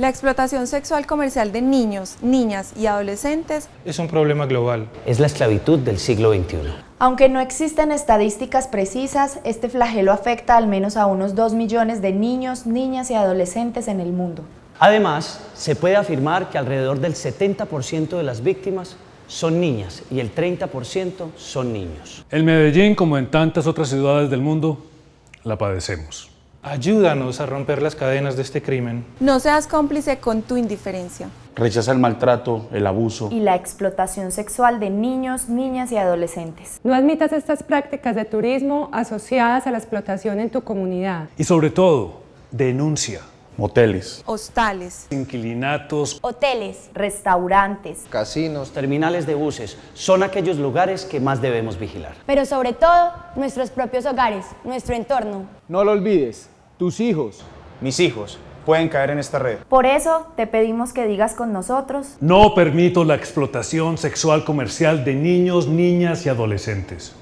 La explotación sexual comercial de niños, niñas y adolescentes es un problema global. Es la esclavitud del siglo XXI. Aunque no existen estadísticas precisas, este flagelo afecta al menos a unos 2 millones de niños, niñas y adolescentes en el mundo. Además, se puede afirmar que alrededor del 70% de las víctimas son niñas y el 30% son niños. En Medellín, como en tantas otras ciudades del mundo, la padecemos. Ayúdanos a romper las cadenas de este crimen. No seas cómplice con tu indiferencia. Rechaza el maltrato, el abuso y la explotación sexual de niños, niñas y adolescentes. No admitas estas prácticas de turismo asociadas a la explotación en tu comunidad. Y sobre todo, denuncia moteles, hostales, inquilinatos, hoteles, restaurantes, casinos, terminales de buses, son aquellos lugares que más debemos vigilar. Pero sobre todo, nuestros propios hogares, nuestro entorno. No lo olvides, tus hijos, mis hijos, pueden caer en esta red. Por eso te pedimos que digas con nosotros. No permito la explotación sexual comercial de niños, niñas y adolescentes.